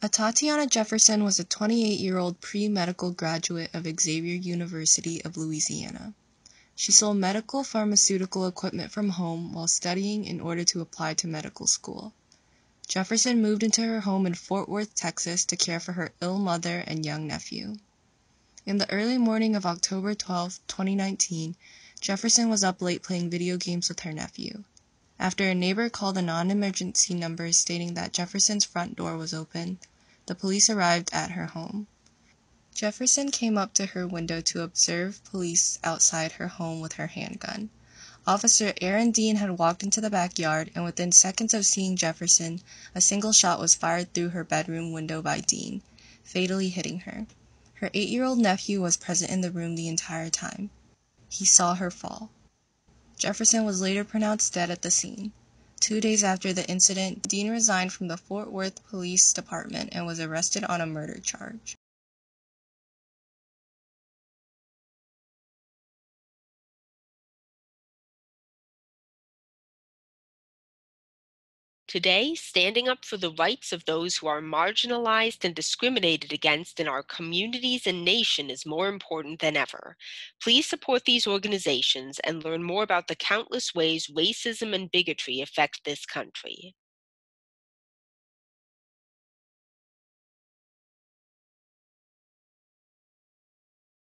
Atatiana Jefferson was a 28-year-old pre-medical graduate of Xavier University of Louisiana. She sold medical pharmaceutical equipment from home while studying in order to apply to medical school. Jefferson moved into her home in Fort Worth, Texas, to care for her ill mother and young nephew. In the early morning of October 12, 2019, Jefferson was up late playing video games with her nephew. After a neighbor called a non emergency number stating that Jefferson's front door was open, the police arrived at her home. Jefferson came up to her window to observe police outside her home with her handgun. Officer Aaron Dean had walked into the backyard and within seconds of seeing Jefferson, a single shot was fired through her bedroom window by Dean, fatally hitting her. Her eight year old nephew was present in the room the entire time. He saw her fall. Jefferson was later pronounced dead at the scene. Two days after the incident Dean resigned from the Fort Worth Police Department and was arrested on a murder charge. Today, standing up for the rights of those who are marginalized and discriminated against in our communities and nation is more important than ever. Please support these organizations and learn more about the countless ways racism and bigotry affect this country.